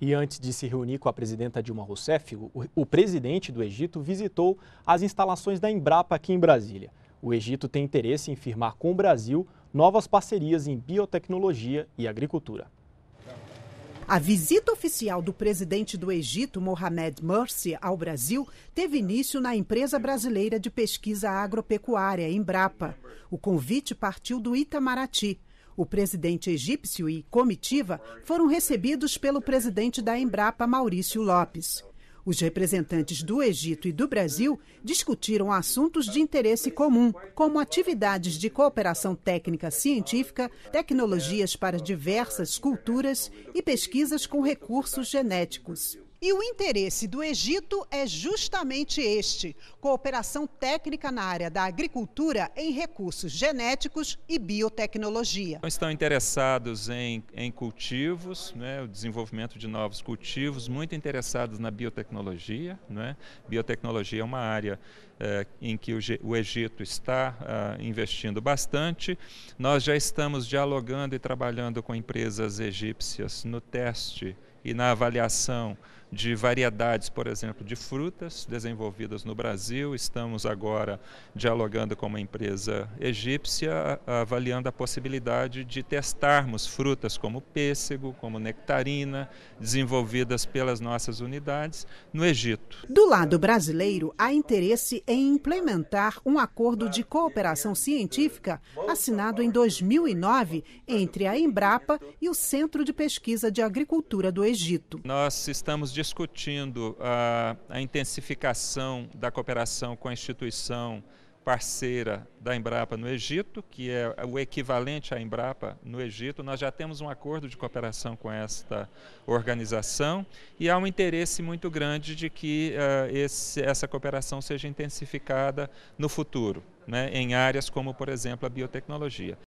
E antes de se reunir com a presidenta Dilma Rousseff, o, o, presidente do Egito visitou as instalações da Embrapa aqui em Brasília. O Egito tem interesse em firmar com o Brasil novas parcerias em biotecnologia e agricultura. A visita oficial do presidente do Egito, Mohamed Morsi, ao Brasil teve início na empresa brasileira de pesquisa agropecuária, Embrapa. O convite partiu do Itamaraty, o presidente egípcio e comitiva foram recebidos pelo presidente da Embrapa, Maurício Lopes. Os representantes do Egito e do Brasil discutiram assuntos de interesse comum, como atividades de cooperação técnica científica, tecnologias para diversas culturas e pesquisas com recursos genéticos. E o interesse do Egito é justamente este: cooperação técnica na área da agricultura em recursos genéticos e biotecnologia. Estão interessados em, em cultivos, né, o desenvolvimento de novos cultivos, muito interessados na biotecnologia. Né? Biotecnologia é uma área eh, em que o, o Egito está ah, investindo bastante. Nós já estamos dialogando e trabalhando com empresas egípcias no teste e na avaliação de variedades, por exemplo, de frutas desenvolvidas no Brasil. Estamos agora dialogando com uma empresa egípcia, avaliando a possibilidade de testarmos frutas como pêssego, como nectarina, desenvolvidas pelas nossas unidades no Egito. Do lado brasileiro, há interesse em implementar um acordo de cooperação científica assinado em 2009 entre a Embrapa e o Centro de Pesquisa de Agricultura do Egito. Egito. Nós estamos discutindo a, ah, a intensificação da cooperação com a instituição parceira da Embrapa no Egito, que é o equivalente à Embrapa no Egito. Nós já temos um acordo de cooperação com esta organização e há um interesse muito grande de que uh, esse, essa cooperação seja intensificada no futuro, né, em áreas como, por exemplo, a biotecnologia.